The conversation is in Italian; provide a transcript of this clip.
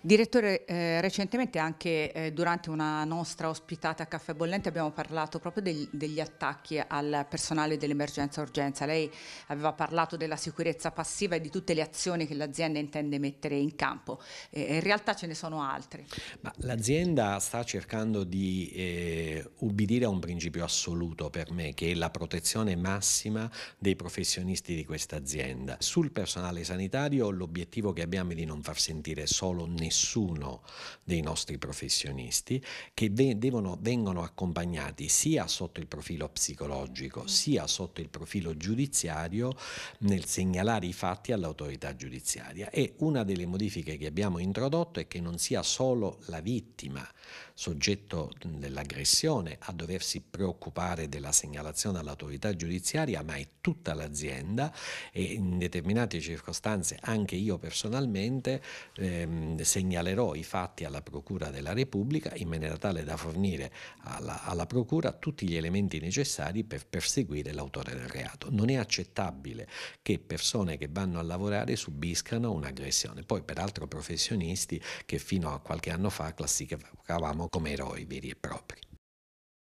Direttore, eh, recentemente anche eh, durante una nostra ospitata a Caffè Bollente abbiamo parlato proprio del, degli attacchi al personale dell'emergenza-urgenza. Lei aveva parlato della sicurezza passiva e di tutte le azioni che l'azienda intende mettere in campo. Eh, in realtà ce ne sono altre. l'azienda sta cercando di eh, ubbidire a un principio assoluto per me, che è la protezione massima dei professionisti di questa azienda. Sul personale sanitario l'obiettivo che abbiamo è di non far sentire solo nessuno nessuno dei nostri professionisti, che devono, vengono accompagnati sia sotto il profilo psicologico mm. sia sotto il profilo giudiziario nel segnalare i fatti all'autorità giudiziaria. E una delle modifiche che abbiamo introdotto è che non sia solo la vittima soggetto dell'aggressione a doversi preoccupare della segnalazione all'autorità giudiziaria, ma è tutta l'azienda e in determinate circostanze anche io personalmente ehm, segnalerò i fatti alla Procura della Repubblica in maniera tale da fornire alla, alla Procura tutti gli elementi necessari per perseguire l'autore del reato. Non è accettabile che persone che vanno a lavorare subiscano un'aggressione. Poi peraltro professionisti che fino a qualche anno fa classificavamo come eroi veri e propri.